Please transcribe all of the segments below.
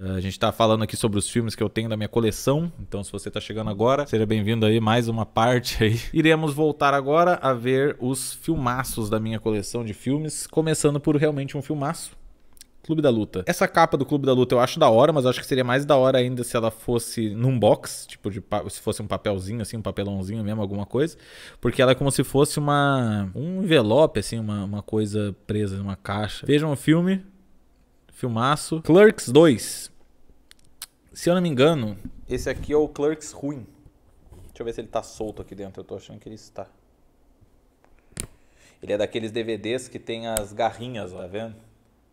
A gente está falando aqui sobre os filmes que eu tenho da minha coleção, então se você está chegando agora, seja bem-vindo aí, mais uma parte aí. Iremos voltar agora a ver os filmaços da minha coleção de filmes, começando por realmente um filmaço, Clube da Luta. Essa capa do Clube da Luta eu acho da hora, mas acho que seria mais da hora ainda se ela fosse num box, tipo de se fosse um papelzinho assim, um papelãozinho mesmo, alguma coisa, porque ela é como se fosse uma um envelope assim, uma, uma coisa presa numa caixa. Vejam o filme, Filmaço. Clerks 2. Se eu não me engano. Esse aqui é o Clerks ruim. Deixa eu ver se ele tá solto aqui dentro. Eu tô achando que ele está. Ele é daqueles DVDs que tem as garrinhas, tá vendo?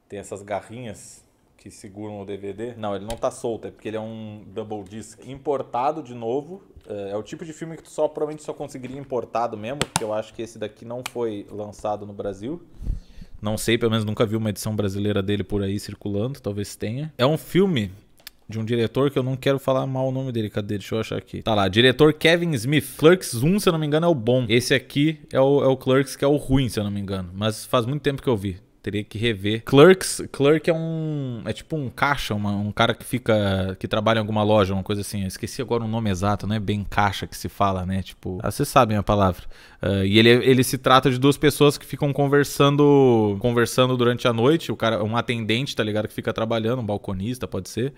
Tem essas garrinhas que seguram o DVD. Não, ele não tá solto, é porque ele é um double disc. Importado de novo. É, é o tipo de filme que tu só provavelmente só conseguiria importado mesmo, porque eu acho que esse daqui não foi lançado no Brasil. Não sei, pelo menos nunca vi uma edição brasileira dele por aí circulando, talvez tenha. É um filme de um diretor que eu não quero falar mal o nome dele. Cadê? Deixa eu achar aqui. Tá lá, diretor Kevin Smith. Clerks 1, se eu não me engano, é o bom. Esse aqui é o, é o Clerks, que é o ruim, se eu não me engano. Mas faz muito tempo que eu vi teria que rever. Clerks, clerk é um, é tipo um caixa, uma, um cara que fica, que trabalha em alguma loja, uma coisa assim. Eu esqueci agora o nome exato, não é bem caixa que se fala, né? Tipo, ah, vocês sabem a palavra. Uh, e ele, ele se trata de duas pessoas que ficam conversando, conversando durante a noite. O cara, um atendente, tá ligado, que fica trabalhando, um balconista, pode ser.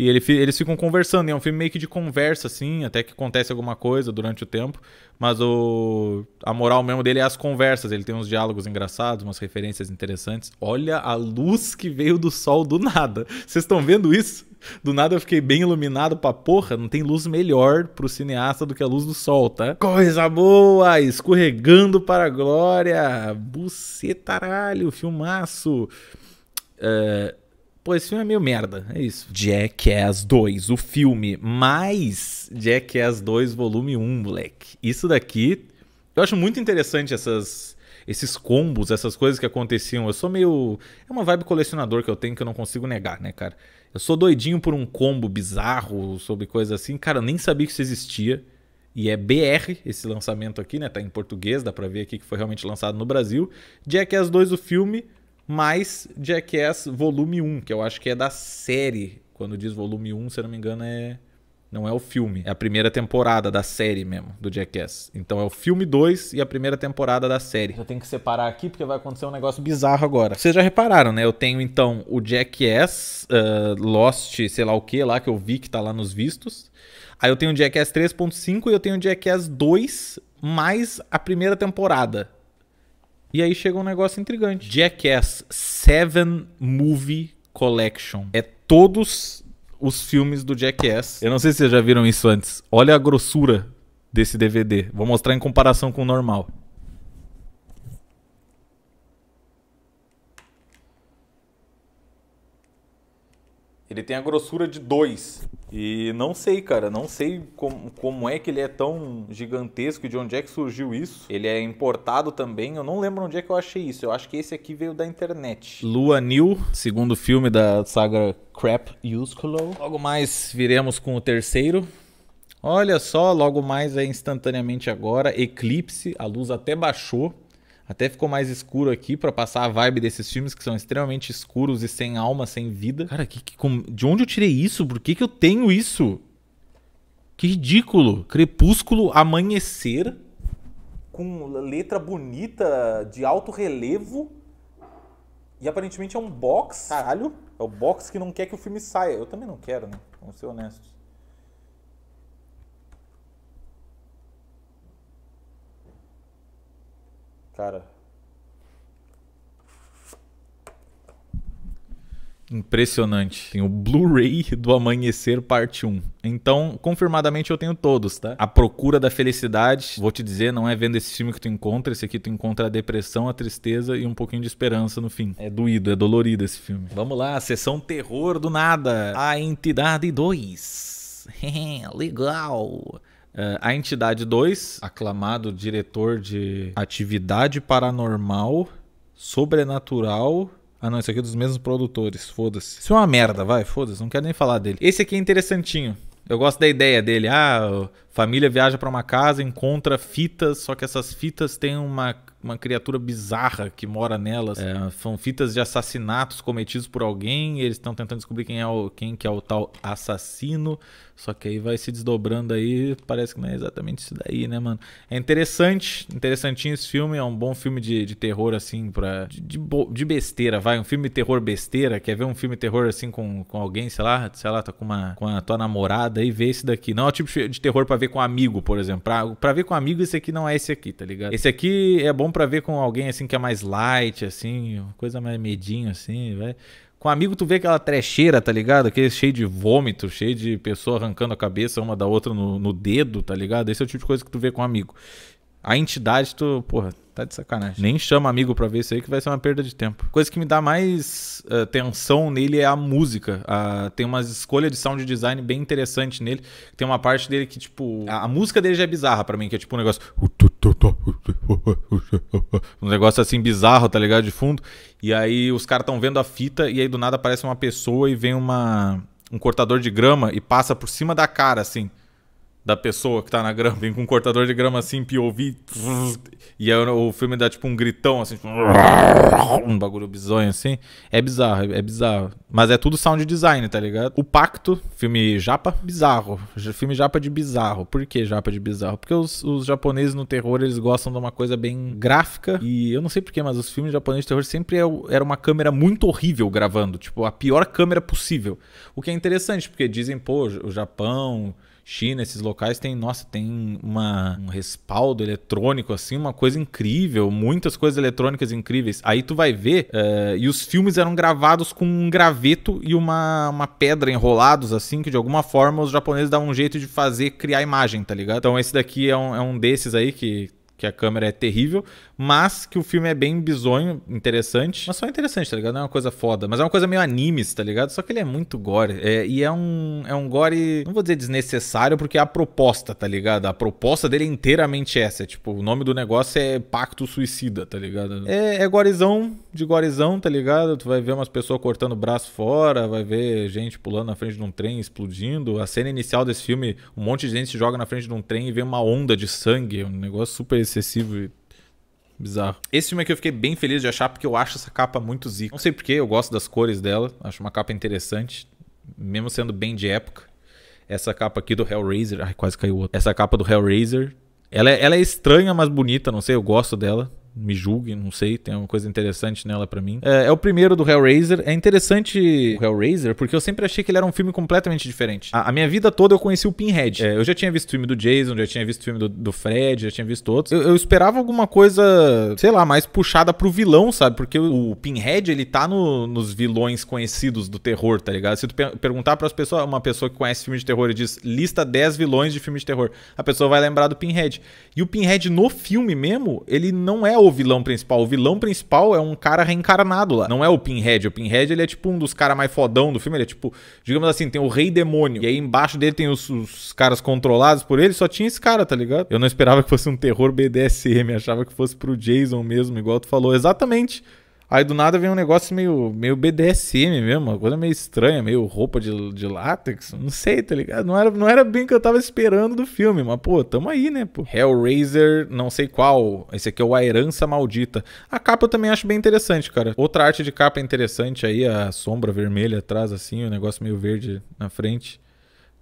E ele, eles ficam conversando, e é um filme meio que de conversa, assim, até que acontece alguma coisa durante o tempo. Mas o, a moral mesmo dele é as conversas. Ele tem uns diálogos engraçados, umas referências interessantes. Olha a luz que veio do sol do nada. Vocês estão vendo isso? Do nada eu fiquei bem iluminado pra porra. Não tem luz melhor pro cineasta do que a luz do sol, tá? Coisa boa! Escorregando para a glória! Bucetaralho, filmaço! É, Pô, esse filme é meio merda, é isso. Jackass 2, o filme mais Jackass 2 volume 1, moleque. Isso daqui, eu acho muito interessante essas esses combos, essas coisas que aconteciam. Eu sou meio. É uma vibe colecionador que eu tenho que eu não consigo negar, né, cara? Eu sou doidinho por um combo bizarro sobre coisas assim. Cara, eu nem sabia que isso existia. E é BR esse lançamento aqui, né? Tá em português, dá pra ver aqui que foi realmente lançado no Brasil. Jackass 2, o filme, mais Jackass Volume 1, que eu acho que é da série. Quando diz Volume 1, se eu não me engano, é não é o filme, é a primeira temporada da série mesmo, do Jackass. Então é o filme 2 e a primeira temporada da série. Eu tenho que separar aqui porque vai acontecer um negócio bizarro agora. Vocês já repararam, né? Eu tenho então o Jackass, uh, Lost, sei lá o que lá, que eu vi que tá lá nos vistos. Aí eu tenho o Jackass 3.5 e eu tenho o Jackass 2 mais a primeira temporada e aí chega um negócio intrigante. Jackass 7 Movie Collection. É todos os filmes do Jackass. Eu não sei se vocês já viram isso antes. Olha a grossura desse DVD. Vou mostrar em comparação com o normal. Ele tem a grossura de 2. E não sei, cara, não sei como, como é que ele é tão gigantesco e de onde é que surgiu isso. Ele é importado também, eu não lembro onde é que eu achei isso. Eu acho que esse aqui veio da internet. Lua New, segundo filme da saga Crap Uscolo. Logo mais viremos com o terceiro. Olha só, logo mais é instantaneamente agora, Eclipse, a luz até baixou. Até ficou mais escuro aqui para passar a vibe desses filmes que são extremamente escuros e sem alma, sem vida. Cara, que, que com... de onde eu tirei isso? Por que, que eu tenho isso? Que ridículo. Crepúsculo amanhecer com letra bonita de alto relevo. E aparentemente é um box. Caralho. É o box que não quer que o filme saia. Eu também não quero, né? Vamos ser honestos. Cara. Impressionante. Tem o Blu-ray do Amanhecer Parte 1. Então, confirmadamente eu tenho todos, tá? A Procura da Felicidade, vou te dizer, não é vendo esse filme que tu encontra, esse aqui tu encontra a depressão, a tristeza e um pouquinho de esperança no fim. É doído, é dolorido esse filme. Vamos lá, sessão terror do nada. A Entidade 2. Legal. É, a entidade 2, aclamado diretor de atividade paranormal, sobrenatural. Ah, não, isso aqui é dos mesmos produtores, foda-se. Isso é uma merda, vai, foda-se, não quero nem falar dele. Esse aqui é interessantinho. Eu gosto da ideia dele. Ah, família viaja para uma casa, encontra fitas, só que essas fitas têm uma, uma criatura bizarra que mora nelas. É, são fitas de assassinatos cometidos por alguém, eles estão tentando descobrir quem é o quem que é o tal assassino. Só que aí vai se desdobrando aí, parece que não é exatamente isso daí, né, mano? É interessante, interessantinho esse filme, é um bom filme de, de terror, assim, pra. De, de, de, besteira, vai. Um filme de terror besteira. Quer ver um filme de terror assim com, com alguém, sei lá, sei lá, tá com, uma, com a tua namorada e vê esse daqui. Não é o tipo de terror pra ver com amigo, por exemplo. Pra, pra ver com amigo, esse aqui não é esse aqui, tá ligado? Esse aqui é bom pra ver com alguém assim que é mais light, assim, coisa mais medinho, assim, vai. Com amigo, tu vê aquela trecheira, tá ligado? Aquele cheio de vômito, cheio de pessoa arrancando a cabeça uma da outra no, no dedo, tá ligado? Esse é o tipo de coisa que tu vê com amigo. A entidade, tu, porra, tá de sacanagem. Nem chama amigo pra ver isso aí que vai ser uma perda de tempo. Coisa que me dá mais uh, tensão nele é a música. Uh, tem umas escolhas de sound design bem interessante nele. Tem uma parte dele que, tipo, a, a música dele já é bizarra para mim, que é tipo um negócio. Um negócio assim bizarro, tá ligado? De fundo. E aí os caras estão vendo a fita e aí do nada aparece uma pessoa e vem uma um cortador de grama e passa por cima da cara, assim da pessoa que tá na grama, vem com um cortador de grama assim, POV. E aí é o filme dá tipo um gritão assim, um bagulho bizonho assim. É bizarro, é bizarro. Mas é tudo sound design, tá ligado? O Pacto, filme japa, bizarro. Filme japa de bizarro. Por que japa de bizarro? Porque os, os japoneses no terror, eles gostam de uma coisa bem gráfica. E eu não sei porquê, mas os filmes japoneses de terror sempre é era uma câmera muito horrível gravando. Tipo, a pior câmera possível. O que é interessante, porque dizem, pô, o Japão China, esses locais tem nossa, tem uma, um respaldo eletrônico, assim, uma coisa incrível, muitas coisas eletrônicas incríveis. Aí tu vai ver, uh, e os filmes eram gravados com um graveto e uma, uma pedra enrolados, assim, que de alguma forma os japoneses davam um jeito de fazer, criar imagem, tá ligado? Então esse daqui é um, é um desses aí que que a câmera é terrível, mas que o filme é bem bizonho, interessante. Mas só interessante, tá ligado? Não é uma coisa foda. Mas é uma coisa meio anime, tá ligado? Só que ele é muito gore. É, e é um, é um gore, não vou dizer desnecessário, porque é a proposta, tá ligado? A proposta dele é inteiramente essa. É, tipo, o nome do negócio é Pacto Suicida, tá ligado? É, é gorezão de guarizão, tá ligado? Tu vai ver umas pessoas cortando o braço fora, vai ver gente pulando na frente de um trem, explodindo. A cena inicial desse filme, um monte de gente se joga na frente de um trem e vê uma onda de sangue, um negócio super excessivo e bizarro. Esse filme aqui eu fiquei bem feliz de achar, porque eu acho essa capa muito zica. Não sei porquê, eu gosto das cores dela, acho uma capa interessante, mesmo sendo bem de época. Essa capa aqui do Hellraiser, ai quase caiu outra. Essa capa do Hellraiser, ela é, ela é estranha, mas bonita, não sei, eu gosto dela me julgue, não sei, tem uma coisa interessante nela para mim. É, é, o primeiro do Hellraiser. É interessante o Hellraiser porque eu sempre achei que ele era um filme completamente diferente. A, a minha vida toda eu conheci o Pinhead. É, eu já tinha visto o filme do Jason, já tinha visto o filme do, do Fred, já tinha visto outros. Eu, eu, esperava alguma coisa, sei lá, mais puxada pro vilão, sabe? Porque o, o Pinhead, ele tá no, nos vilões conhecidos do terror, tá ligado? Se tu per perguntar para as pessoas, uma pessoa que conhece filme de terror e diz lista 10 vilões de filme de terror, a pessoa vai lembrar do Pinhead. E o Pinhead no filme mesmo, ele não é o vilão principal. O vilão principal é um cara reencarnado lá. Não é o Pinhead. O Pinhead, ele é tipo um dos caras mais fodão do filme. Ele é tipo, digamos assim, tem o Rei Demônio. E aí embaixo dele tem os, os caras controlados por ele. Só tinha esse cara, tá ligado? Eu não esperava que fosse um terror BDSM. Achava que fosse pro Jason mesmo, igual tu falou. Exatamente. Aí do nada vem um negócio meio, meio BDSM mesmo, uma coisa meio estranha, meio roupa de, de látex. Não sei, tá ligado? Não era, não era bem o que eu tava esperando do filme, mas pô, tamo aí, né, pô. Hellraiser, não sei qual. Esse aqui é o A Herança Maldita. A capa eu também acho bem interessante, cara. Outra arte de capa interessante aí, a sombra vermelha atrás, assim, o negócio meio verde na frente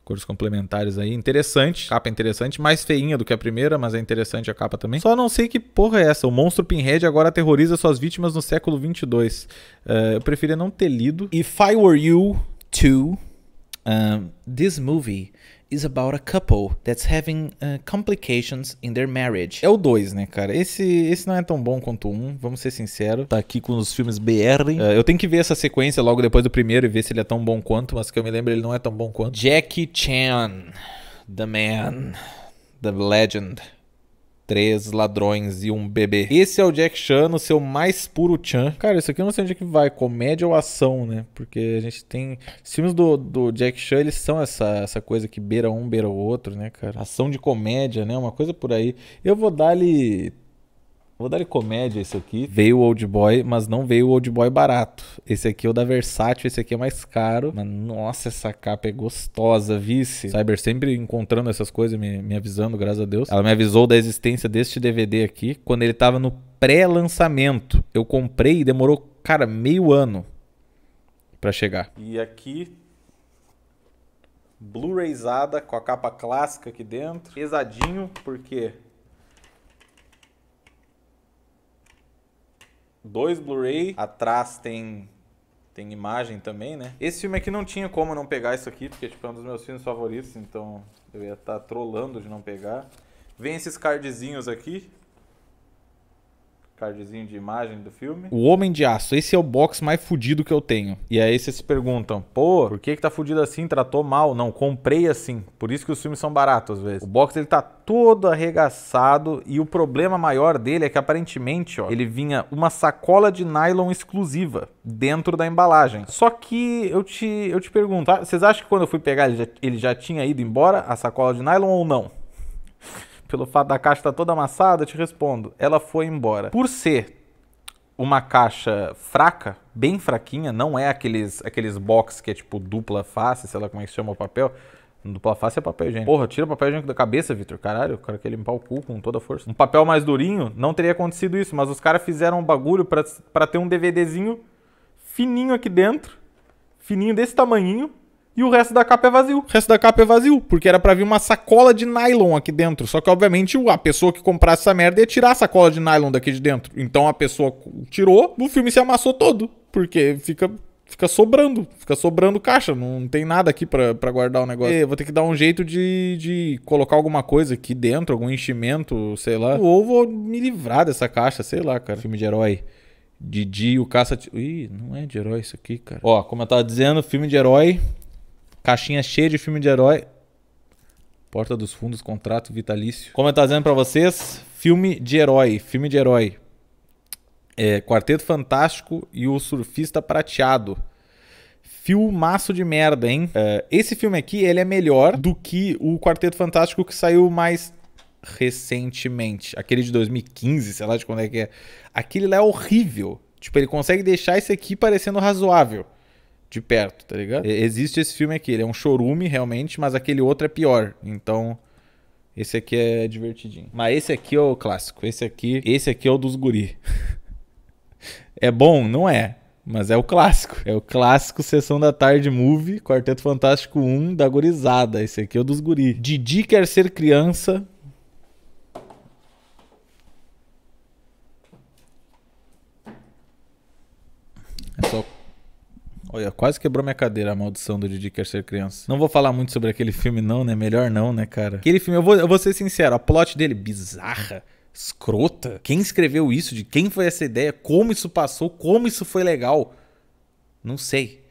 cores complementares aí. Interessante, capa é interessante, mais feinha do que a primeira, mas é interessante a capa também. Só não sei que porra é essa. O monstro Pinhead agora aterroriza suas vítimas no século 22. Uh, eh, eu preferia não ter lido. If I Were You to um, this movie is about a couple that's having uh, complications in their marriage. É o 2, né, cara? Esse, esse não é tão bom quanto um, vamos ser sinceros. Tá aqui com os filmes BR. Uh, é, eu tenho que ver essa sequência logo depois do primeiro e ver se ele é tão bom quanto, mas que eu me lembro ele não é tão bom quanto. Jackie Chan, The Man, The Legend três ladrões e um bebê. Esse é o Jack Chan o seu mais puro Chan. Cara, isso aqui eu não sei onde é que vai, comédia ou ação, né? Porque a gente tem. Os filmes do, do Jack Chan, eles são essa, essa coisa que beira um, beira o outro, né, cara? Ação de comédia, né? Uma coisa por aí. Eu vou dar-lhe Vou dar comédia esse aqui. Veio o Old Boy, mas não veio o Old Boy barato. Esse aqui é o da Versátil, esse aqui é mais caro. Mas nossa, essa capa é gostosa, vice. Cyber sempre encontrando essas coisas, me, me avisando, graças a Deus. Ela me avisou da existência deste DVD aqui quando ele tava no pré-lançamento. Eu comprei e demorou, cara, meio ano para chegar. E aqui Blu-rayzada com a capa clássica aqui dentro. Pesadinho, porque dois Blu-ray. Atrás tem tem imagem também, né? Esse filme aqui não tinha como não pegar isso aqui, porque tipo, é um dos meus filmes favoritos, então eu ia estar tá trolando de não pegar. Vem esses cardzinhos aqui, cardzinho de imagem do filme. O Homem de Aço, esse é o box mais fudido que eu tenho. E aí vocês se perguntam, pô, por que que tá fudido assim? Tratou mal? Não, comprei assim. Por isso que os filmes são baratos às vezes. O box ele tá todo arregaçado e o problema maior dele é que aparentemente, ó, ele vinha uma sacola de nylon exclusiva dentro da embalagem. Só que eu te, eu te pergunto, tá? vocês acham que quando eu fui pegar ele já, ele já tinha ido embora a sacola de nylon ou não? pelo fato da caixa estar tá toda amassada, eu te respondo. Ela foi embora. Por ser uma caixa fraca, bem fraquinha, não é aqueles, aqueles box que é tipo dupla face, sei lá como é que chama o papel. Dupla face é papel higiênico. Porra, tira o papel higiênico da cabeça, Vitor. Caralho, o cara quer limpar o cu com toda a força. Um papel mais durinho, não teria acontecido isso, mas os caras fizeram um bagulho para ter um DVDzinho fininho aqui dentro, fininho desse tamanhinho, e o resto da capa é vazio. O resto da capa é vazio, porque era para vir uma sacola de nylon aqui dentro. Só que, obviamente, a pessoa que comprasse essa merda ia tirar a sacola de nylon daqui de dentro. Então a pessoa tirou, o filme se amassou todo, porque fica fica sobrando, fica sobrando caixa, não tem nada aqui para guardar o negócio. E é, vou ter que dar um jeito de, de colocar alguma coisa aqui dentro, algum enchimento, sei lá. Ou vou me livrar dessa caixa, sei lá, cara. Filme de herói. Didi, o caça... Ih, não é de herói isso aqui, cara. Ó, como eu tava dizendo, filme de herói, caixinha cheia de filme de herói. Porta dos Fundos, contrato vitalício. Como eu tava dizendo pra vocês, filme de herói, filme de herói. É, Quarteto Fantástico e o Surfista Prateado. Filmaço de merda, hein? É, esse filme aqui, ele é melhor do que o Quarteto Fantástico que saiu mais recentemente. Aquele de 2015, sei lá de quando é que é. Aquele lá é horrível. Tipo, ele consegue deixar esse aqui parecendo razoável de perto, tá ligado? Existe esse filme aqui, ele é um chorume realmente, mas aquele outro é pior. Então, esse aqui é divertidinho. Mas esse aqui é o clássico, esse aqui, esse aqui é o dos guri. é bom, não é, mas é o clássico. É o clássico Sessão da Tarde Movie, Quarteto Fantástico 1 da gurizada. Esse aqui é o dos guri. Didi quer ser criança Olha, quase quebrou minha cadeira a maldição do Didi Quer Ser Criança. Não vou falar muito sobre aquele filme não, né? Melhor não, né, cara? Aquele filme, eu vou, eu vou ser sincero, a plot dele bizarra escrota. Quem escreveu isso? De quem foi essa ideia? Como isso passou? Como isso foi legal? Não sei.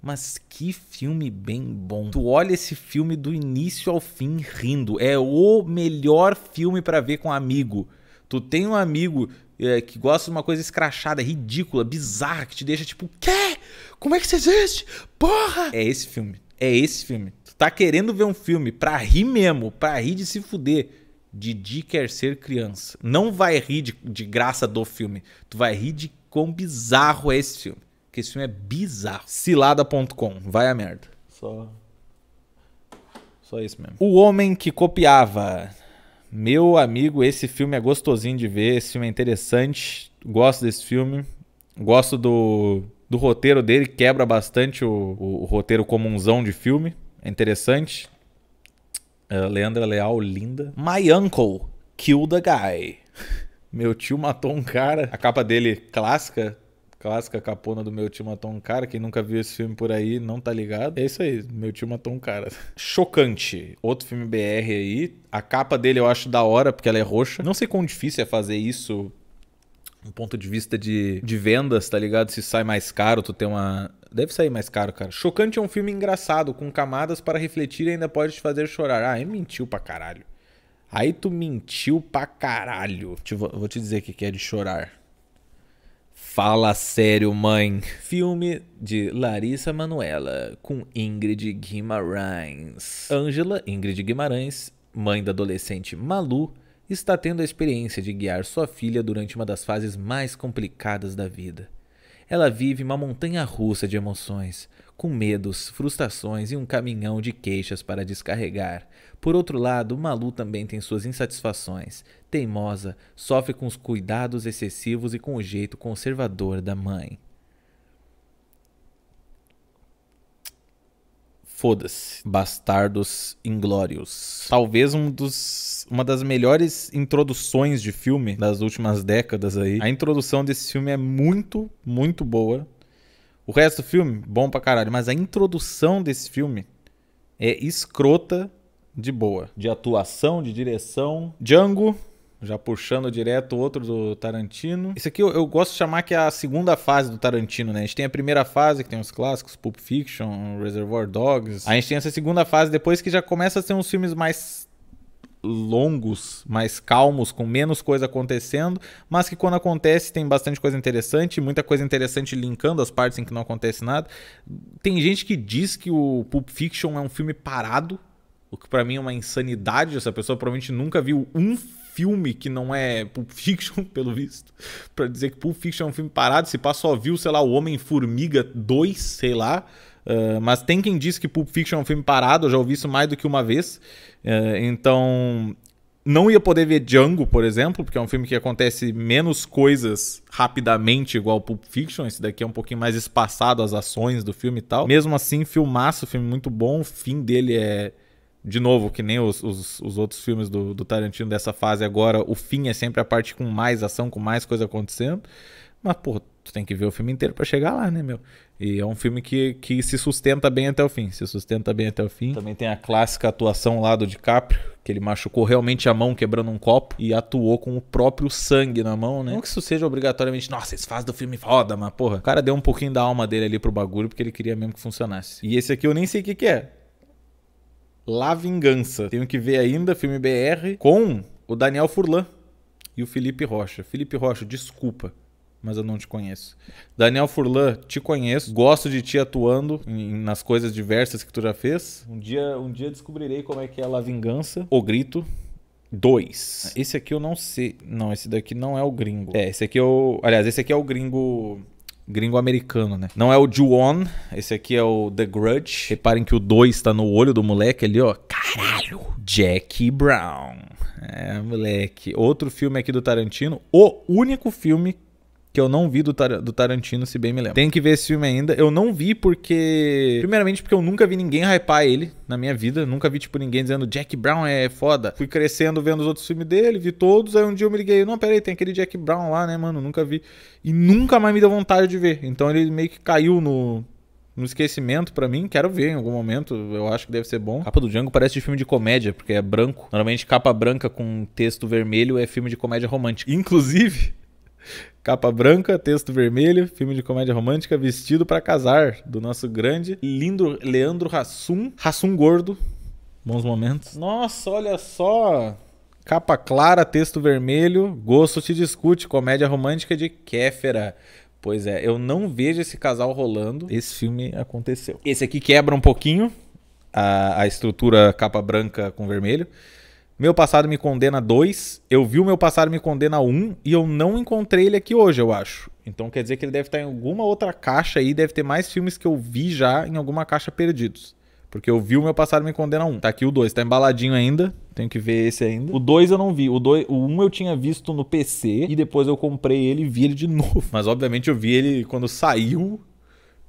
Mas que filme bem bom. Tu olha esse filme do início ao fim rindo. É o melhor filme para ver com amigo. Tu tem um amigo é, que gosta de uma coisa escrachada, ridícula, bizarra, que te deixa tipo, quê? Como é que você existe? Porra! É esse filme. É esse filme. Tu tá querendo ver um filme pra rir mesmo, pra rir de se fuder. Didi quer ser criança. Não vai rir de, de graça do filme. Tu vai rir de quão bizarro é esse filme. Porque esse filme é bizarro. Cilada.com. Vai a merda. Só. Só isso mesmo. O homem que copiava meu amigo, esse filme é gostosinho de ver, esse filme é interessante, gosto desse filme, gosto do, do roteiro dele, quebra bastante o, o, o roteiro comunzão de filme, é interessante. Uh, Leandra Leal, linda. My Uncle Killed a Guy. Meu tio matou um cara. A capa dele clássica, clássica capona do Meu Tio Matou um Cara. Quem nunca viu esse filme por aí não tá ligado. É isso aí, Meu Tio Matou um Cara. Chocante. Outro filme BR aí. A capa dele eu acho da hora, porque ela é roxa. Não sei quão difícil é fazer isso do ponto de vista de, de vendas, tá ligado? Se sai mais caro, tu tem uma. Deve sair mais caro, cara. Chocante é um filme engraçado, com camadas para refletir e ainda pode te fazer chorar. Ah, aí mentiu pra caralho. Aí tu mentiu pra caralho. Te, vou te dizer o que é de chorar. Fala Sério Mãe, filme de Larissa Manuela, com Ingrid Guimarães. Ângela Ingrid Guimarães, mãe da adolescente Malu, está tendo a experiência de guiar sua filha durante uma das fases mais complicadas da vida. Ela vive uma montanha russa de emoções, com medos, frustrações e um caminhão de queixas para descarregar. Por outro lado, Malu também tem suas insatisfações. Teimosa, sofre com os cuidados excessivos e com o jeito conservador da mãe. Foda-se. Bastardos Inglórios. Talvez um dos, uma das melhores introduções de filme das últimas décadas aí. A introdução desse filme é muito, muito boa. O resto do filme, bom pra caralho. Mas a introdução desse filme é escrota de boa. De atuação, de direção. Django, já puxando direto outro do Tarantino. Isso aqui eu, eu, gosto de chamar que é a segunda fase do Tarantino, né? A gente tem a primeira fase, que tem os clássicos, Pulp Fiction, Reservoir Dogs. Aí a gente tem essa segunda fase depois que já começa a ser uns filmes mais longos, mais calmos, com menos coisa acontecendo, mas que quando acontece tem bastante coisa interessante, muita coisa interessante linkando as partes em que não acontece nada. Tem gente que diz que o Pulp Fiction é um filme parado, o que para mim é uma insanidade. Essa pessoa provavelmente nunca viu um filme que não é Pulp Fiction, pelo visto, para dizer que Pulp Fiction é um filme parado, se pá só viu, sei lá, o Homem-Formiga 2, sei lá. Uh, mas tem quem diz que Pulp Fiction é um filme parado, eu já ouvi isso mais do que uma vez. Uh, então, não ia poder ver Django, por exemplo, porque é um filme que acontece menos coisas rapidamente, igual Pulp Fiction. Esse daqui é um pouquinho mais espaçado as ações do filme e tal. Mesmo assim, filmaço, filme muito bom. O fim dele é. De novo, que nem os, os, os outros filmes do, do Tarantino dessa fase agora, o fim é sempre a parte com mais ação, com mais coisa acontecendo. Mas, pô, tu tem que ver o filme inteiro para chegar lá, né, meu? E é um filme que, que se sustenta bem até o fim. Se sustenta bem até o fim. Também tem a clássica atuação lá do DiCaprio, que ele machucou realmente a mão quebrando um copo e atuou com o próprio sangue na mão, né? Não que isso seja obrigatoriamente, nossa, esse faz do filme foda, mas porra. O cara deu um pouquinho da alma dele ali pro bagulho porque ele queria mesmo que funcionasse. E esse aqui eu nem sei o que, que é. La Vingança. Tenho que ver ainda, filme BR, com o Daniel Furlan e o Felipe Rocha. Felipe Rocha, desculpa mas eu não te conheço. Daniel Furlan, te conheço, gosto de ti atuando em, nas coisas diversas que tu já fez. Um dia, um dia descobrirei como é que é a Vingança, O Grito. dois. Ah, esse aqui eu não sei. Não, esse daqui não é o gringo. É, esse aqui é o. Aliás, esse aqui é o gringo gringo americano, né? Não é o Juon. esse aqui é o The Grudge. Reparem que o 2 tá no olho do moleque ali, ó. Caralho! Jack Brown. É, moleque. Outro filme aqui do Tarantino, o único filme que eu não vi do, Tar do, Tarantino, se bem me lembro. Tem que ver esse filme ainda. Eu não vi porque. Primeiramente, porque eu nunca vi ninguém hypar ele na minha vida. Nunca vi, tipo, ninguém dizendo Jack Brown é foda. Fui crescendo vendo os outros filmes dele, vi todos. Aí um dia eu me liguei, não, peraí, tem aquele Jack Brown lá, né, mano? Nunca vi. E nunca mais me deu vontade de ver. Então ele meio que caiu no, no esquecimento para mim. Quero ver em algum momento, eu acho que deve ser bom. capa do Django parece de filme de comédia, porque é branco. Normalmente capa branca com texto vermelho é filme de comédia romântica. Inclusive, Capa branca, texto vermelho, filme de comédia romântica, Vestido para Casar, do nosso grande, lindo Leandro Hassum. Hassum gordo. Bons momentos. Nossa, olha só. Capa clara, texto vermelho, Gosto te discute, comédia romântica de Kéfera. Pois é, eu não vejo esse casal rolando. Esse filme aconteceu. Esse aqui quebra um pouquinho a, a estrutura capa branca com vermelho. Meu passado me condena 2. Eu vi o meu passado me condena 1 um, e eu não encontrei ele aqui hoje, eu acho. Então quer dizer que ele deve estar em alguma outra caixa aí, deve ter mais filmes que eu vi já em alguma caixa perdidos. Porque eu vi o meu passado me condena 1. Um. Tá aqui o 2, tá embaladinho ainda. Tenho que ver esse ainda. O 2 eu não vi. O 1 o um eu tinha visto no PC e depois eu comprei ele e vi ele de novo. Mas obviamente eu vi ele quando saiu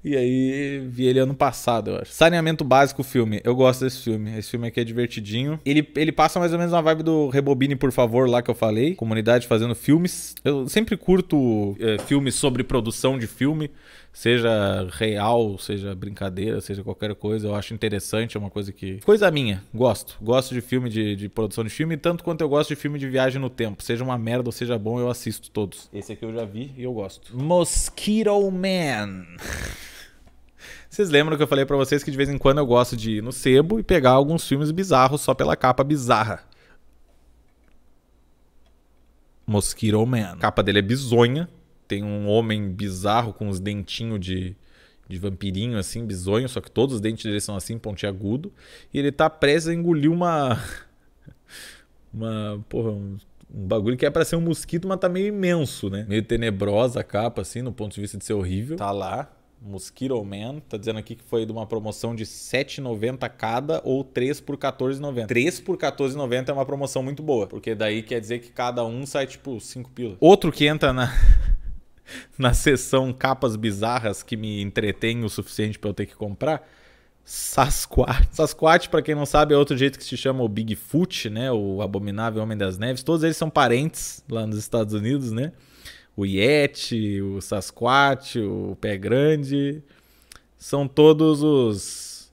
e aí vi ele ano passado, eu acho. Saneamento básico filme. Eu gosto desse filme. Esse filme aqui é divertidinho. Ele, ele passa mais ou menos na vibe do Rebobine, por favor, lá que eu falei. Comunidade fazendo filmes. Eu sempre curto é, filmes sobre produção de filme. Seja real, seja brincadeira, seja qualquer coisa, eu acho interessante, é uma coisa que. Coisa minha, gosto. Gosto de filme, de, de produção de filme, tanto quanto eu gosto de filme de viagem no tempo. Seja uma merda ou seja bom, eu assisto todos. Esse aqui eu já vi e eu gosto. Mosquito Man. Vocês lembram que eu falei para vocês que de vez em quando eu gosto de ir no sebo e pegar alguns filmes bizarros só pela capa bizarra. Mosquito Man. A capa dele é bizonha. Tem um homem bizarro com os dentinhos de, de vampirinho, assim, bizonho. Só que todos os dentes dele são assim, pontiagudo. E ele tá preso a engolir uma... Uma... Porra, um, um bagulho que é para ser um mosquito, mas tá meio imenso, né? Meio tenebrosa a capa, assim, no ponto de vista de ser horrível. Tá lá. Mosquito Man tá dizendo aqui que foi de uma promoção de R$7,90 cada ou 3 por R$14,90. 3 por R$14,90 é uma promoção muito boa, porque daí quer dizer que cada um sai tipo 5 pila. Outro que entra na na seção capas bizarras que me entretém o suficiente para eu ter que comprar, Sasquatch. Sasquatch, para quem não sabe, é outro jeito que se chama o Bigfoot, né? O abominável Homem das Neves. Todos eles são parentes lá nos Estados Unidos, né? o Yeti, o Sasquatch, o Pé Grande. São todos os,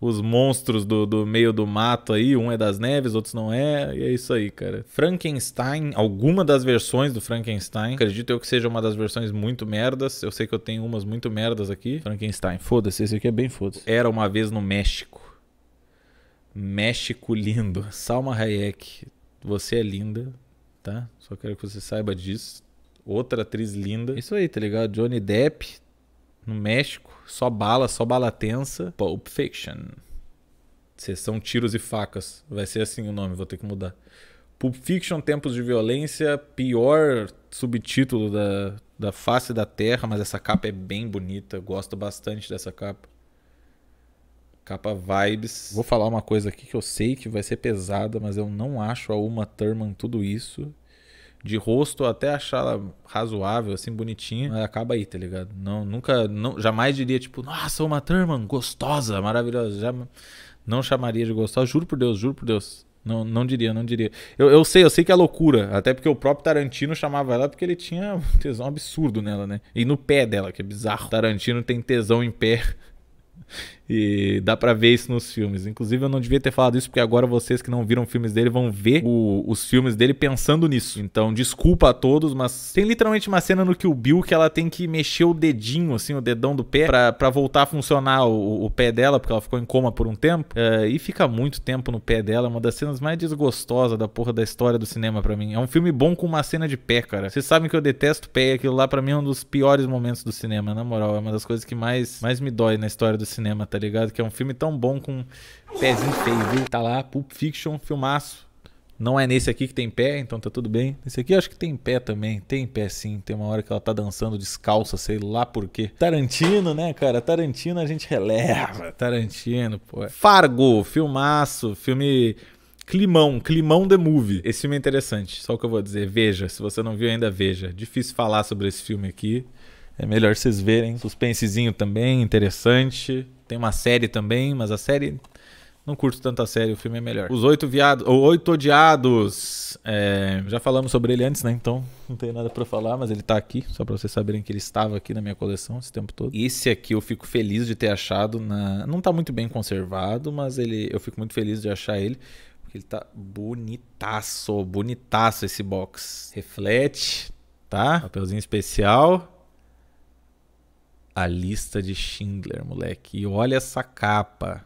os monstros do, do meio do mato aí. Um é das neves, outros não é. E é isso aí, cara. Frankenstein, alguma das versões do Frankenstein. Acredito eu que seja uma das versões muito merdas. Eu sei que eu tenho umas muito merdas aqui. Frankenstein, foda-se, esse aqui é bem foda-se. Era uma vez no México. México lindo. Salma Hayek, você é linda, tá? Só quero que você saiba disso. Outra atriz linda. Isso aí, tá ligado? Johnny Depp, no México. Só bala, só bala tensa. Pulp Fiction. Sessão Tiros e Facas. Vai ser assim o nome, vou ter que mudar. Pulp Fiction, Tempos de Violência, pior subtítulo da, da face da Terra, mas essa capa é bem bonita. Gosto bastante dessa capa. Capa Vibes. Vou falar uma coisa aqui que eu sei que vai ser pesada, mas eu não acho a Uma Thurman tudo isso de rosto até achar ela razoável, assim, bonitinha, mas acaba aí, tá ligado? Não, nunca, não, jamais diria, tipo, nossa, uma Thurman, gostosa, maravilhosa. Já não chamaria de gostosa, juro por Deus, juro por Deus. Não, não diria, não diria. Eu, eu sei, eu sei que é loucura. Até porque o próprio Tarantino chamava ela porque ele tinha um tesão absurdo nela, né? E no pé dela, que é bizarro. Tarantino tem tesão em pé. E dá para ver isso nos filmes. Inclusive, eu não devia ter falado isso, porque agora vocês que não viram filmes dele vão ver o, os filmes dele pensando nisso. Então, desculpa a todos, mas tem literalmente uma cena no que o Bill que ela tem que mexer o dedinho, assim, o dedão do pé, para voltar a funcionar o, o, pé dela, porque ela ficou em coma por um tempo. Uh, e fica muito tempo no pé dela. É uma das cenas mais desgostosas da porra da história do cinema para mim. É um filme bom com uma cena de pé, cara. Vocês sabem que eu detesto pé, aquilo lá para mim é um dos piores momentos do cinema, na moral. É uma das coisas que mais, mais me dói na história do cinema tá ligado? Que é um filme tão bom com pezinho feio, viu? Tá lá, Pulp Fiction, filmaço. Não é nesse aqui que tem pé, então tá tudo bem. Nesse aqui eu acho que tem pé também. Tem pé sim. Tem uma hora que ela tá dançando descalça, sei lá por quê. Tarantino, né, cara? Tarantino a gente releva. Tarantino, pô. Fargo, filmaço, filme Climão, Climão The Movie. Esse filme é interessante, só o que eu vou dizer. Veja, se você não viu ainda, veja. Difícil falar sobre esse filme aqui. É melhor vocês verem. Suspensezinho também, interessante. Tem uma série também, mas a série. Não curto tanto a série, o filme é melhor. Os Oito Viados. Ou Oito Odiados. É, já falamos sobre ele antes, né? Então não tem nada para falar, mas ele tá aqui, só para vocês saberem que ele estava aqui na minha coleção esse tempo todo. Esse aqui eu fico feliz de ter achado na. Não tá muito bem conservado, mas ele eu fico muito feliz de achar ele. Porque ele tá bonitaço, bonitaço esse box. Reflete, tá? Papelzinho especial. A lista de Schindler, moleque. E olha essa capa.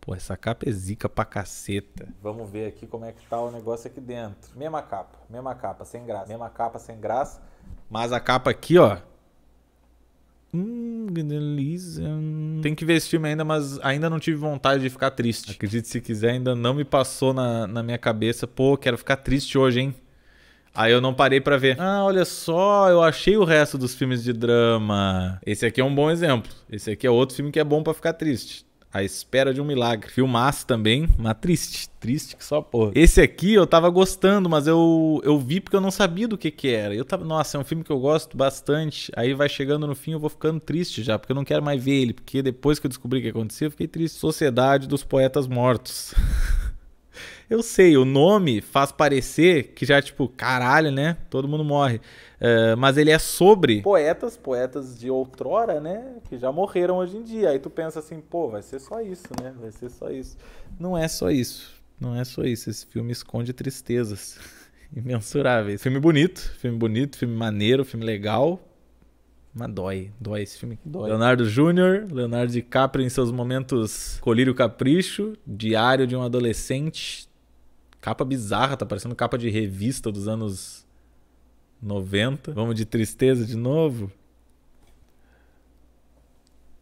Pô, essa capa é zica pra caceta. Vamos ver aqui como é que tá o negócio aqui dentro. Mesma capa, mesma capa, sem graça. Mesma capa, sem graça. Mas a capa aqui, ó. Hum, que delícia. Tem que ver esse filme ainda, mas ainda não tive vontade de ficar triste. Acredite se quiser, ainda não me passou na, na minha cabeça. Pô, quero ficar triste hoje, hein? Aí eu não parei para ver. Ah, olha só, eu achei o resto dos filmes de drama. Esse aqui é um bom exemplo. Esse aqui é outro filme que é bom para ficar triste. A Espera de um Milagre. Filmaço também, mas triste. Triste que só porra. Esse aqui eu tava gostando, mas eu, eu vi porque eu não sabia do que que era. Eu tava, nossa, é um filme que eu gosto bastante. Aí vai chegando no fim, eu vou ficando triste já, porque eu não quero mais ver ele. Porque depois que eu descobri o que aconteceu, eu fiquei triste. Sociedade dos Poetas Mortos. Eu sei, o nome faz parecer que já, tipo, caralho, né? Todo mundo morre. Uh, mas ele é sobre. Poetas, poetas de outrora, né? Que já morreram hoje em dia. Aí tu pensa assim, pô, vai ser só isso, né? Vai ser só isso. Não é só isso. Não é só isso. Esse filme esconde tristezas imensuráveis. Filme bonito, filme bonito, filme maneiro, filme legal. Mas dói, dói esse filme. Dói. Leonardo Júnior, Leonardo DiCaprio em seus momentos Colírio Capricho, Diário de um Adolescente, Capa bizarra, tá parecendo capa de revista dos anos 90. Vamos de tristeza de novo.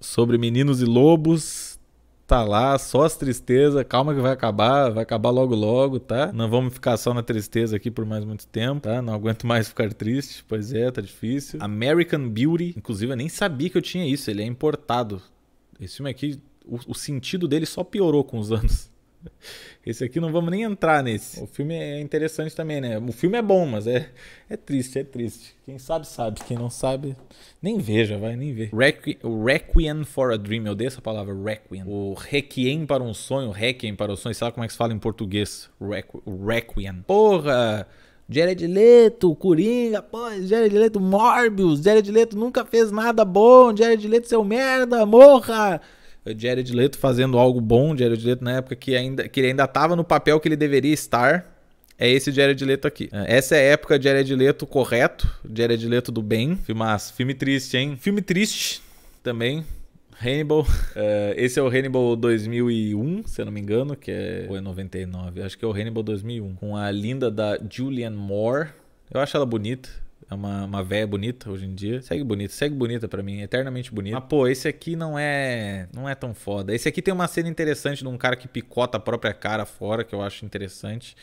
Sobre meninos e lobos. Tá lá, só as tristezas. Calma que vai acabar, vai acabar logo logo, tá? Não vamos ficar só na tristeza aqui por mais muito tempo, tá? Não aguento mais ficar triste. Pois é, tá difícil. American Beauty. Inclusive, eu nem sabia que eu tinha isso. Ele é importado. Esse filme aqui, o, o sentido dele só piorou com os anos. Esse aqui não vamos nem entrar nesse. O filme é interessante também, né? O filme é bom, mas é, é triste, é triste. Quem sabe, sabe. Quem não sabe, nem veja, vai, nem ver Requi Requiem for a Dream, eu dei essa palavra, Requiem. O Requiem para um sonho, Requiem para um sonho, sabe como é que se fala em português? Requ Requiem. Porra! Jared Leto, Coringa, pô, Jared Leto, Morbius, Jared Leto nunca fez nada bom, Jared Leto seu merda, morra! Eh, Jared Leto fazendo algo bom, Jared Leto na época que, ainda, que ele ainda estava no papel que ele deveria estar. É esse Jared Leto aqui. É, essa é a época Jared Leto correto, Jared Leto do bem. Filmaço, filme triste, hein? Filme triste também. Hannibal. Uh, esse é o Hannibal 2001, se eu não me engano, que é. Ou é 99? Acho que é o Hannibal 2001. Com a linda da Julianne Moore. Eu acho ela bonita. É uma, uma véia bonita hoje em dia. Segue bonita, segue bonita para mim, eternamente bonita. Mas, pô, esse aqui não é não é tão foda. Esse aqui tem uma cena interessante de um cara que picota a própria cara fora, que eu acho interessante.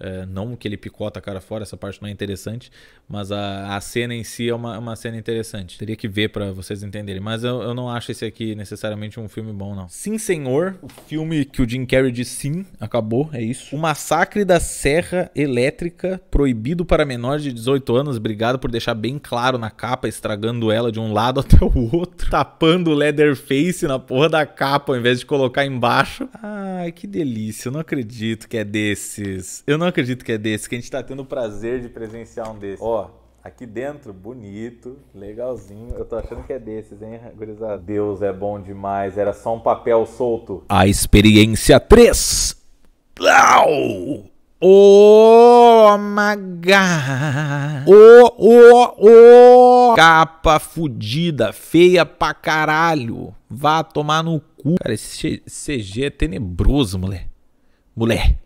É, não que ele picota a cara fora, essa parte não é interessante, mas a, a cena em si é uma, uma cena interessante. Teria que ver para vocês entenderem, mas eu, eu não acho esse aqui necessariamente um filme bom, não. Sim Senhor, o filme que o Jim Carrey disse sim, acabou, é isso. O Massacre da Serra Elétrica, proibido para menores de 18 anos, obrigado por deixar bem claro na capa, estragando ela de um lado até o outro, tapando o Leatherface na porra da capa ao invés de colocar embaixo. Ai, que delícia, eu não acredito que é desses. Eu não não acredito que é desse, que a gente tá tendo o prazer de presenciar um desse. Ó, aqui dentro, bonito, legalzinho. Eu tô achando que é desses, hein, gurizada? Deus é bom demais, era só um papel solto. A experiência 3. Au! Oh my god! Oh, oh, oh! Capa fudida, feia pra caralho. Vá tomar no cu. Cara, esse CG é tenebroso, mulher. Mulher.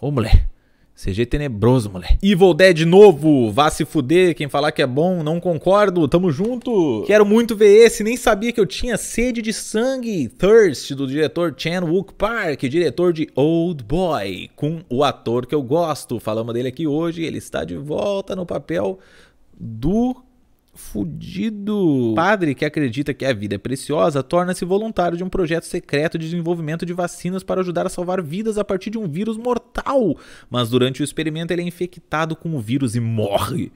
Ô, oh, mulher. CG tenebroso, moleque. Evil Dead novo, vá se fuder, quem falar que é bom, não concordo, tamo junto. Quero muito ver esse, nem sabia que eu tinha sede de sangue. Thirst, do diretor Chan Wook Park, diretor de Old Boy, com o ator que eu gosto. Falamos dele aqui hoje, ele está de volta no papel do fudido. Padre que acredita que a vida é preciosa torna-se voluntário de um projeto secreto de desenvolvimento de vacinas para ajudar a salvar vidas a partir de um vírus mortal. Mas durante o experimento ele é infectado com o vírus e morre.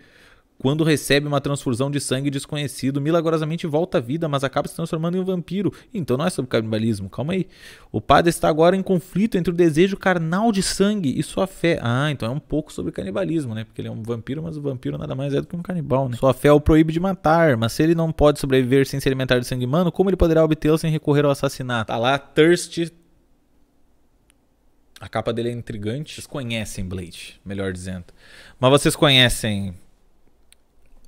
Quando recebe uma transfusão de sangue desconhecido, milagrosamente volta à vida, mas acaba se transformando em um vampiro. Então não é sobre canibalismo, calma aí. O padre está agora em conflito entre o desejo carnal de sangue e sua fé. Ah, então é um pouco sobre canibalismo, né? Porque ele é um vampiro, mas o vampiro nada mais é do que um canibal, né? Sua fé o proíbe de matar, mas se ele não pode sobreviver sem se alimentar de sangue humano, como ele poderá obtê-lo sem recorrer ao assassinato? Tá lá, Thirst. a capa dele é intrigante. Vocês conhecem Blade, melhor dizendo. Mas vocês conhecem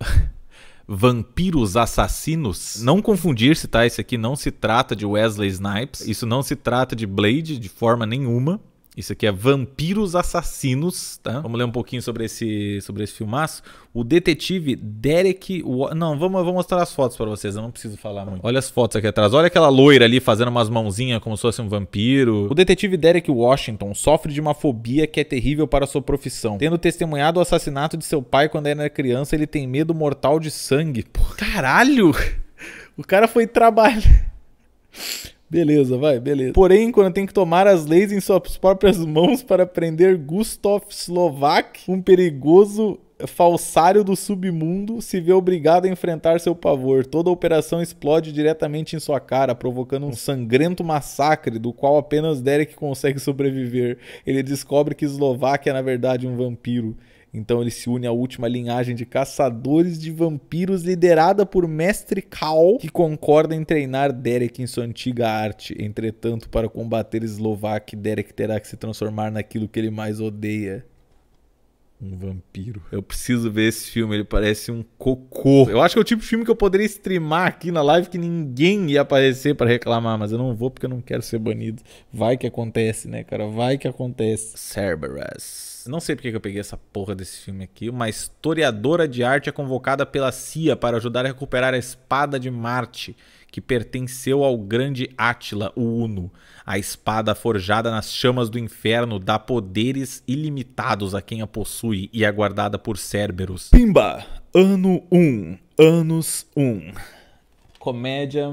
Vampiros Assassinos. Não confundir-se, tá? Esse aqui não se trata de Wesley Snipes, isso não se trata de Blade de forma nenhuma. Isso aqui é Vampiros Assassinos, tá? Vamos ler um pouquinho sobre esse, sobre esse filmaço. O detetive Derek... Não, vamos, vou mostrar as fotos para vocês, eu não preciso falar muito. Olha as fotos aqui atrás. Olha aquela loira ali fazendo umas mãozinhas como se fosse um vampiro. O detetive Derek Washington sofre de uma fobia que é terrível para sua profissão. Tendo testemunhado o assassinato de seu pai quando era criança, ele tem medo mortal de sangue. Pô, caralho! O cara foi trabalhar... Beleza, vai, beleza. Porém, quando tem que tomar as leis em suas próprias mãos para prender Gustav Slovak, um perigoso falsário do submundo se vê obrigado a enfrentar seu pavor. Toda a operação explode diretamente em sua cara, provocando um sangrento massacre do qual apenas Derek consegue sobreviver. Ele descobre que Slovak é na verdade um vampiro. Então ele se une à última linhagem de caçadores de vampiros liderada por Mestre Cal, que concorda em treinar Derek em sua antiga arte. Entretanto, para combater Slovak, Derek terá que se transformar naquilo que ele mais odeia. Um vampiro. Eu preciso ver esse filme, ele parece um cocô. Eu acho que é o tipo de filme que eu poderia streamar aqui na live que ninguém ia aparecer para reclamar, mas eu não vou porque eu não quero ser banido. Vai que acontece, né, cara? Vai que acontece. Cerberus. Não sei porque que eu peguei essa porra desse filme aqui. Uma historiadora de arte é convocada pela CIA para ajudar a recuperar a espada de Marte que pertenceu ao grande Átila, o Uno. A espada forjada nas chamas do inferno dá poderes ilimitados a quem a possui e é guardada por Cerberus. Pimba! Ano 1. Um. Anos 1. Um. Comédia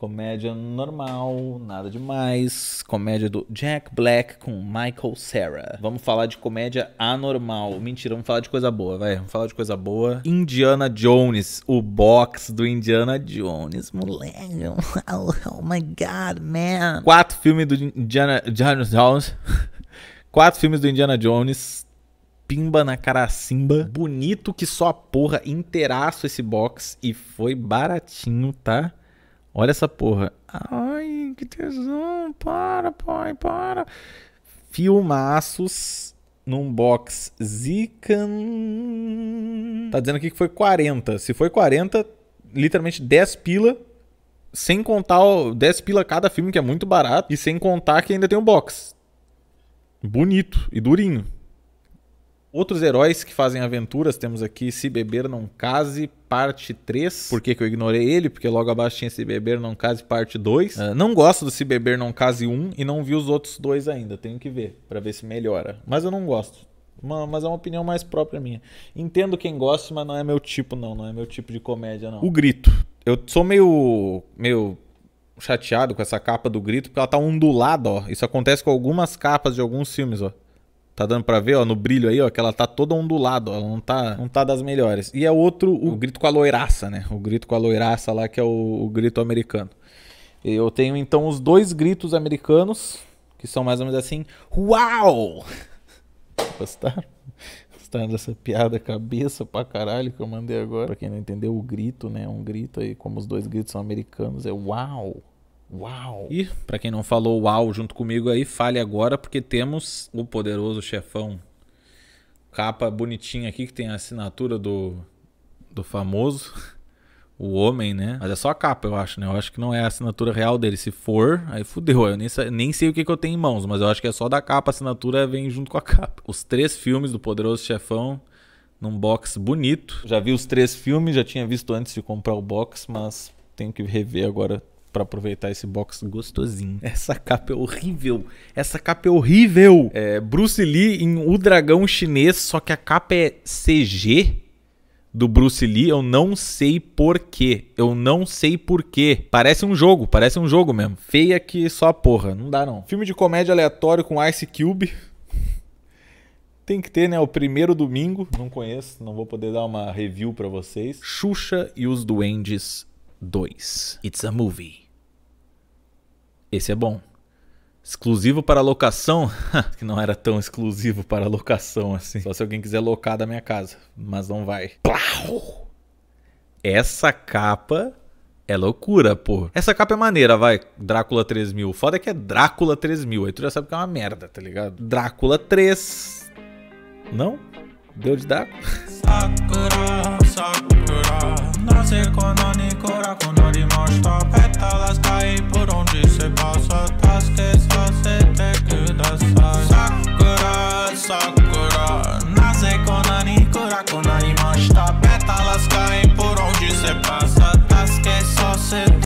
Comédia normal, nada demais. Comédia do Jack Black com Michael Sarah. Vamos falar de comédia anormal. Mentira, vamos falar de coisa boa, vai. Vamos falar de coisa boa. Indiana Jones, o box do Indiana Jones, moleque. Oh, oh my god, man. Quatro filmes do Indiana, Jones. Quatro filmes do Indiana Jones pimba na caracimba. Bonito que só porra, inteiraço esse box e foi baratinho, tá? Olha essa porra. Ai, que tesão. Para, pai, para. Filmaços num box Zican. Tá dizendo aqui que foi 40. Se foi 40, literalmente 10 pila. Sem contar o 10 pila cada filme, que é muito barato. E sem contar que ainda tem um box. Bonito e durinho. Outros heróis que fazem aventuras, temos aqui Se Beber Não Case, parte 3. Por que, que eu ignorei ele? Porque logo abaixo tinha Se Beber Não Case, parte 2. Uh, ah, não gosto do Se Beber Não Case 1 e não vi os outros dois ainda. Tenho que ver, para ver se melhora. Mas eu não gosto. Uma, mas é uma opinião mais própria minha. Entendo quem gosta, mas não é meu tipo, não. Não é meu tipo de comédia, não. O Grito. Eu sou meio, meio chateado com essa capa do Grito, porque ela tá ondulada, ó. Isso acontece com algumas capas de alguns filmes, ó Tá dando para ver, ó, no brilho aí, ó, que ela tá toda ondulada, ó, ela não tá, não tá das melhores. E é outro, o grito com a loiraça, né? O grito com a loiraça lá, que é o, o grito americano. Eu tenho então os dois gritos americanos, que são mais ou menos assim, uau! Gostaram? Gostaram dessa piada cabeça pra caralho que eu mandei agora? Pra quem não entendeu, o grito, né? Um grito aí, como os dois gritos são americanos, é uau! Uau! E, para quem não falou uau junto comigo aí, fale agora, porque temos o poderoso chefão. Capa bonitinha aqui que tem a assinatura do, do famoso, o homem, né? Mas é só a capa, eu acho, né? Eu acho que não é a assinatura real dele. Se for, aí fudeu. Eu nem, nem sei o que, que eu tenho em mãos, mas eu acho que é só da capa. A assinatura vem junto com a capa. Os três filmes do Poderoso Chefão num box bonito. Já vi os três filmes, já tinha visto antes de comprar o box, mas tenho que rever agora para aproveitar esse box gostosinho. Essa capa é horrível. Essa capa é horrível. É Bruce Lee em O Dragão Chinês, só que a capa é CG do Bruce Lee, eu não sei porquê. Eu não sei porquê. Parece um jogo, parece um jogo mesmo. Feia que só porra, não dá não. Filme de comédia aleatório com Ice Cube. Tem que ter, né? O primeiro domingo. Não conheço, não vou poder dar uma review para vocês. Xuxa e os Duendes 2. It's a Movie. Esse é bom. Exclusivo para locação? que não era tão exclusivo para locação assim. Só se alguém quiser locar da minha casa. Mas não vai. Plau! Essa capa é loucura, pô. Essa capa é maneira, vai. Drácula 3000. foda é que é Drácula 3000. Aí tu já sabe que é uma merda, tá ligado? Drácula 3. Não? Deu de Drácula? ناز اقونانی کورا کنوری ماش تاپ.